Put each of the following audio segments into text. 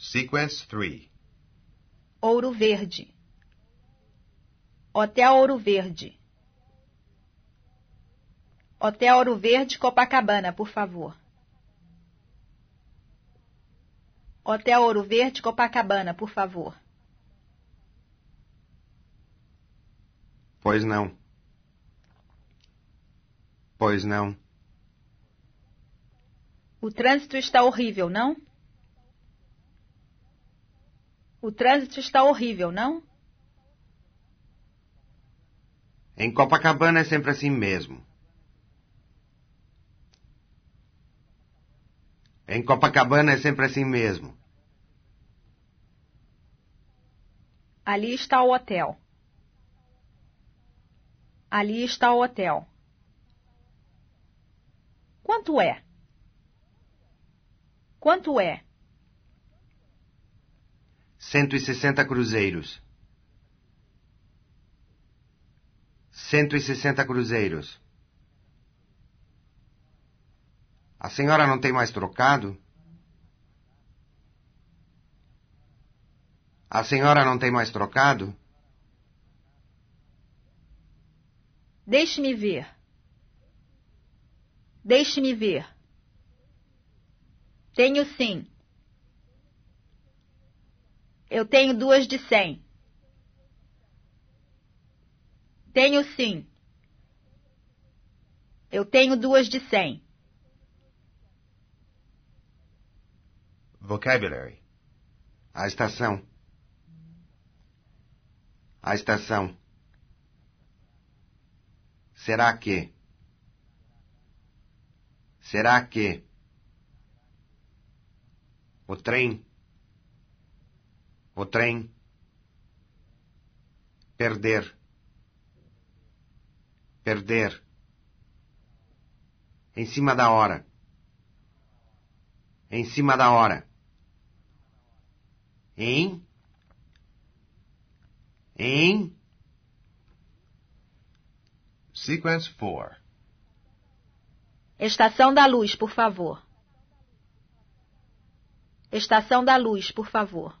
Sequence 3 Ouro Verde Hotel Ouro Verde Hotel Ouro Verde Copacabana, por favor. Hotel Ouro Verde Copacabana, por favor. Pois não. Pois não. O trânsito está horrível, não? O trânsito está horrível, não? Em Copacabana é sempre assim mesmo. Em Copacabana é sempre assim mesmo. Ali está o hotel. Ali está o hotel. Quanto é? Quanto é? cento e sessenta cruzeiros. cento e sessenta cruzeiros. A senhora não tem mais trocado? A senhora não tem mais trocado? Deixe-me ver. Deixe-me ver. Tenho sim. Eu tenho duas de cem. Tenho sim. Eu tenho duas de cem. Vocabulary. A estação. A estação. Será que? Será que? O trem o trem, perder, perder, em cima da hora, em cima da hora, em, em. Sequence four Estação da luz, por favor. Estação da luz, por favor.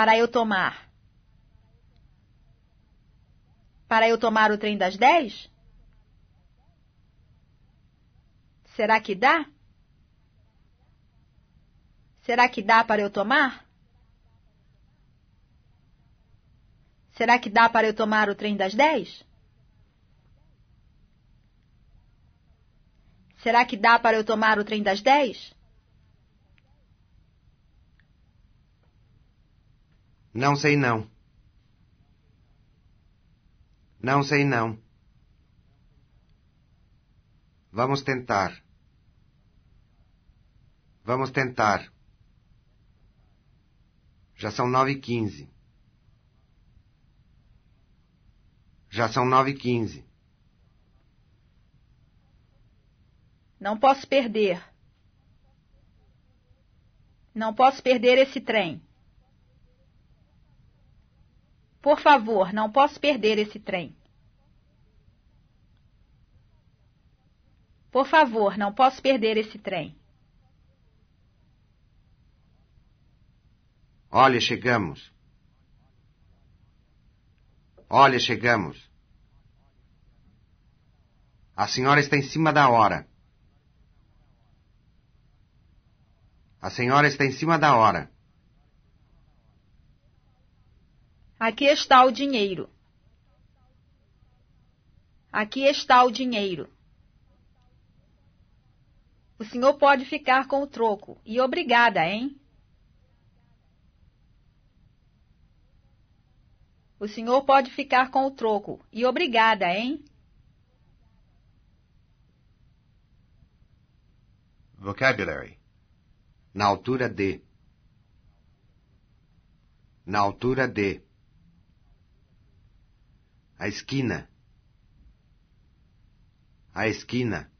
para eu tomar? Para eu tomar o trem das dez? Será que dá? Será que dá para eu tomar? Será que dá para eu tomar o trem das dez? Será que dá para eu tomar o trem das dez? Não sei não. Não sei não. Vamos tentar. Vamos tentar. Já são nove e quinze. Já são nove e quinze. Não posso perder. Não posso perder esse trem. Por favor, não posso perder esse trem. Por favor, não posso perder esse trem. Olha, chegamos. Olha, chegamos. A senhora está em cima da hora. A senhora está em cima da hora. Aqui está o dinheiro. Aqui está o dinheiro. O senhor pode ficar com o troco. E obrigada, hein? O senhor pode ficar com o troco. E obrigada, hein? Vocabulary. Na altura de. Na altura de a esquina, a esquina.